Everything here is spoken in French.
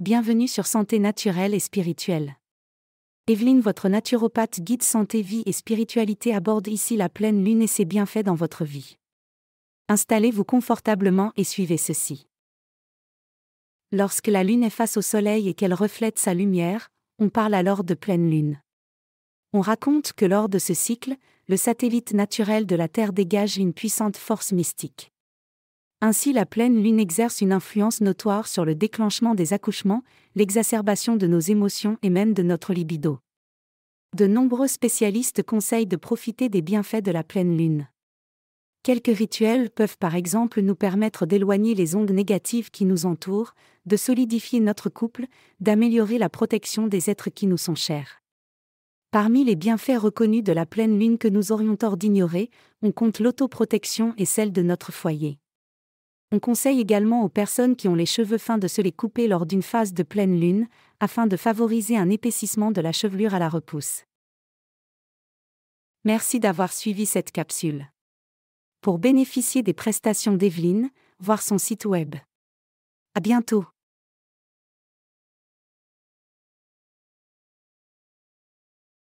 Bienvenue sur Santé naturelle et spirituelle. Evelyne, votre naturopathe guide santé, vie et spiritualité aborde ici la pleine lune et ses bienfaits dans votre vie. Installez-vous confortablement et suivez ceci. Lorsque la lune est face au soleil et qu'elle reflète sa lumière, on parle alors de pleine lune. On raconte que lors de ce cycle, le satellite naturel de la Terre dégage une puissante force mystique. Ainsi la pleine lune exerce une influence notoire sur le déclenchement des accouchements, l'exacerbation de nos émotions et même de notre libido. De nombreux spécialistes conseillent de profiter des bienfaits de la pleine lune. Quelques rituels peuvent par exemple nous permettre d'éloigner les ondes négatives qui nous entourent, de solidifier notre couple, d'améliorer la protection des êtres qui nous sont chers. Parmi les bienfaits reconnus de la pleine lune que nous aurions tort d'ignorer, on compte l'autoprotection et celle de notre foyer. On conseille également aux personnes qui ont les cheveux fins de se les couper lors d'une phase de pleine lune, afin de favoriser un épaississement de la chevelure à la repousse. Merci d'avoir suivi cette capsule. Pour bénéficier des prestations d'Evelyne, voir son site web. À bientôt.